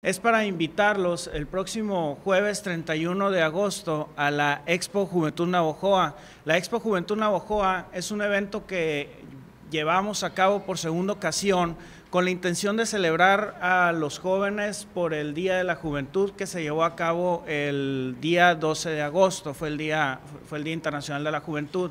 Es para invitarlos el próximo jueves 31 de agosto a la Expo Juventud Navojoa. La Expo Juventud Navojoa es un evento que llevamos a cabo por segunda ocasión con la intención de celebrar a los jóvenes por el Día de la Juventud que se llevó a cabo el día 12 de agosto, fue el Día, fue el día Internacional de la Juventud.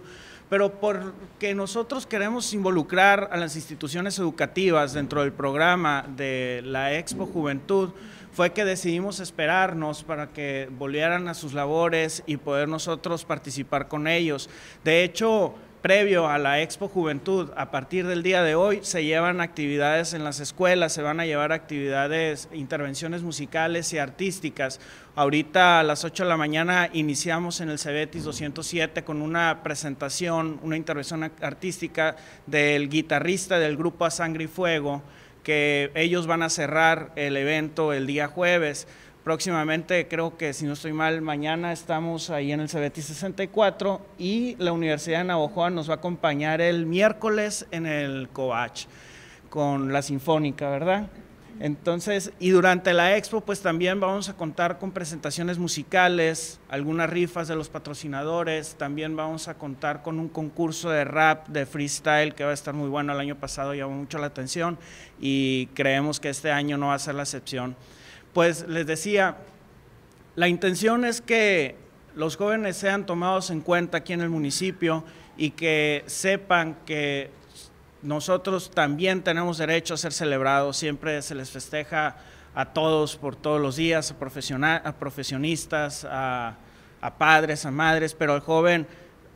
Pero porque nosotros queremos involucrar a las instituciones educativas dentro del programa de la Expo Juventud, fue que decidimos esperarnos para que volvieran a sus labores y poder nosotros participar con ellos. De hecho, previo a la Expo Juventud, a partir del día de hoy, se llevan actividades en las escuelas, se van a llevar actividades, intervenciones musicales y artísticas. Ahorita a las 8 de la mañana iniciamos en el Cebetis 207 con una presentación, una intervención artística del guitarrista del grupo A Sangre y Fuego, que ellos van a cerrar el evento el día jueves. Próximamente, creo que si no estoy mal, mañana estamos ahí en el CBT 64 y la Universidad de Navajo nos va a acompañar el miércoles en el COACH con la Sinfónica, ¿verdad? Entonces, y durante la expo, pues también vamos a contar con presentaciones musicales, algunas rifas de los patrocinadores, también vamos a contar con un concurso de rap, de freestyle, que va a estar muy bueno. El año pasado llamó mucho la atención y creemos que este año no va a ser la excepción pues les decía, la intención es que los jóvenes sean tomados en cuenta aquí en el municipio y que sepan que nosotros también tenemos derecho a ser celebrados, siempre se les festeja a todos por todos los días, a, profesionistas, a, a padres, a madres, pero el joven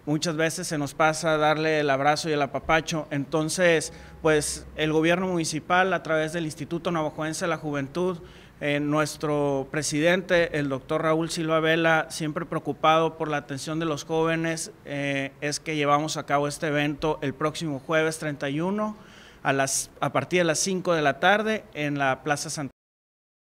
muchas veces se nos pasa darle el abrazo y el apapacho. Entonces, pues el gobierno municipal a través del Instituto Navajoense de la Juventud, eh, nuestro presidente, el doctor Raúl Silva Vela, siempre preocupado por la atención de los jóvenes, eh, es que llevamos a cabo este evento el próximo jueves 31 a, las, a partir de las 5 de la tarde en la Plaza Santa.